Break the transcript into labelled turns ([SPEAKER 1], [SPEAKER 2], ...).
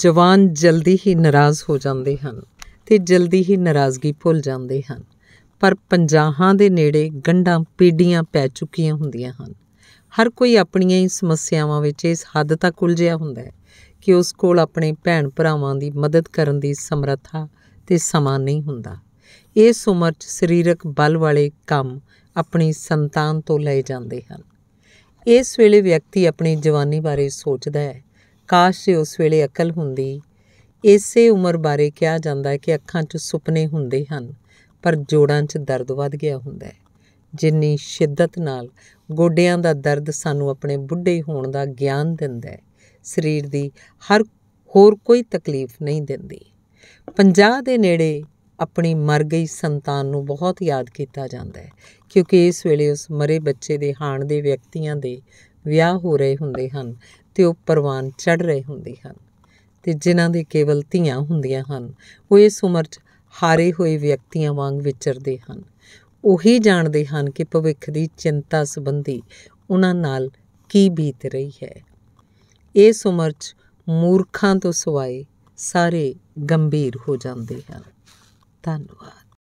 [SPEAKER 1] ਜਵਾਨ ਜਲਦੀ ਹੀ ਨਾਰਾਜ਼ ਹੋ ਜਾਂਦੇ ਹਨ ਤੇ ਜਲਦੀ ਹੀ ਨਾਰਾਜ਼ਗੀ ਭੁੱਲ ਜਾਂਦੇ ਹਨ ਪਰ ਪੰਜਾਹਾਂ ਦੇ ਨੇੜੇ ਗੰਢਾਂ ਪੀੜੀਆਂ ਪੈ ਚੁੱਕੀਆਂ ਹੁੰਦੀਆਂ ਹਨ ਹਰ ਕੋਈ ਆਪਣੀਆਂ ਹੀ ਸਮੱਸਿਆਵਾਂ ਵਿੱਚ ਇਸ ਹੱਦ ਤੱਕ ਉਲਝਿਆ ਹੁੰਦਾ ਹੈ ਕਿ ਉਸ ਕੋਲ ਆਪਣੇ ਭੈਣ ਭਰਾਵਾਂ ਦੀ ਮਦਦ ਕਰਨ ਦੀ ਸਮਰੱਥਾ ਤੇ ਸਮਾਂ ਨਹੀਂ ਹੁੰਦਾ ਇਸ ਉਮਰ 'ਚ ਸਰੀਰਕ ਬਲ ਵਾਲੇ ਕੰਮ ਆਪਣੀ ਸੰਤਾਨ ਤੋਂ ਲਏ ਜਾਂਦੇ ਹਨ ਇਸ ਵੇਲੇ ਵਿਅਕਤੀ ਆਪਣੀ ਜਵਾਨੀ ਬਾਰੇ ਸੋਚਦਾ ਹੈ ਕਾਸ਼ ਜੇ ਉਸ ਵੇਲੇ ਅਕਲ ਹੁੰਦੀ ਇਸੇ ਉਮਰ ਬਾਰੇ ਕਿਹਾ ਜਾਂਦਾ ਹੈ ਕਿ ਅੱਖਾਂ 'ਚ ਸੁਪਨੇ ਹੁੰਦੇ ਹਨ ਪਰ ਜੋੜਾਂ 'ਚ ਦਰਦ ਵੱਧ ਗਿਆ ਹੁੰਦਾ ਹੈ ਜਿੰਨੀ ਸ਼ਿੱਦਤ ਨਾਲ ਗੋਡਿਆਂ ਦਾ ਦਰਦ ਸਾਨੂੰ ਆਪਣੇ ਬੁੱਢੇ ਹੋਣ ਦਾ ਗਿਆਨ ਦਿੰਦਾ ਹੈ ਸਰੀਰ ਦੀ ਹਰ ਹੋਰ ਕੋਈ ਤਕਲੀਫ ਨਹੀਂ ਦਿੰਦੀ 50 ਦੇ ਨੇੜੇ ਆਪਣੀ ਮਰ ਗਈ ਸੰਤਾਨ ਨੂੰ ਬਹੁਤ ਯਾਦ ਕੀਤਾ ਜਾਂਦਾ ਹੈ ਕਿਉਂਕਿ ਇਸ ਵੇਲੇ ਉਸ ਮਰੇ ਬੱਚੇ ਦੇ ਹਾਣ ਦੇ ਵਿਅਕਤੀਆਂ ਦੇ ਵਿਆਹ ਹੋ ਰਹੇ ਹੁੰਦੇ ਹਨ ਤੇ ਉਹ ਪਰਵਾਨ ਚੜ ਰਹੇ ਹੁੰਦੇ ਹਨ ਤੇ ਜਿਨ੍ਹਾਂ ਦੇ ਕੇਵਲ ਧੀਆਂ ਹੁੰਦੀਆਂ ਹਨ ਉਹ ਇਸ ਉਮਰ 'ਚ ਹਾਰੇ ਹੋਏ ਵਿਅਕਤੀਆਂ ਵਾਂਗ ਵਿਚਰਦੇ ਹਨ ਉਹੀ ਜਾਣਦੇ ਹਨ ਕਿ ਭਵਿੱਖ ਦੀ ਚਿੰਤਾ ਸੰਬੰਧੀ ਉਹਨਾਂ ਨਾਲ ਕੀ ਬੀਤ ਰਹੀ ਹੈ ਇਸ ਉਮਰ 'ਚ ਮੂਰਖਾਂ ਤੋਂ ਸਿਵਾਏ ਸਾਰੇ ਗੰਭੀਰ ਹੋ ਜਾਂਦੇ ਹਨ ਧੰਨਵਾਦ